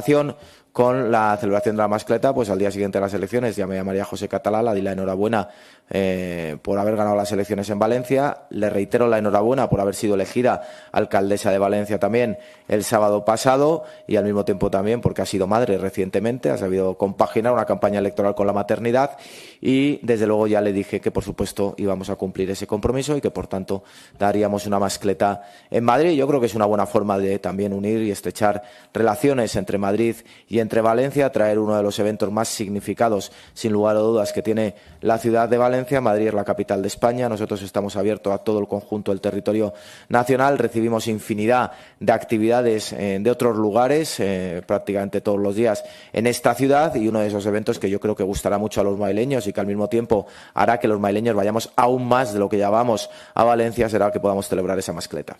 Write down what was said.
relación con la celebración de la mascleta, pues al día siguiente de las elecciones ya me llamaría José Catalá, le di la enhorabuena eh, por haber ganado las elecciones en Valencia, le reitero la enhorabuena por haber sido elegida alcaldesa de Valencia también el sábado pasado y al mismo tiempo también porque ha sido madre recientemente, ha sabido compaginar una campaña electoral con la maternidad y desde luego ya le dije que por supuesto íbamos a cumplir ese compromiso y que por tanto daríamos una mascleta en Madrid. Yo creo que es una buena forma de también unir y estrechar relaciones entre Madrid y entre Valencia, traer uno de los eventos más significados, sin lugar a dudas, que tiene la ciudad de Valencia. Madrid es la capital de España. Nosotros estamos abiertos a todo el conjunto del territorio nacional. Recibimos infinidad de actividades eh, de otros lugares, eh, prácticamente todos los días en esta ciudad. Y uno de esos eventos que yo creo que gustará mucho a los maileños y que al mismo tiempo hará que los maileños vayamos aún más de lo que ya vamos a Valencia será que podamos celebrar esa mascleta.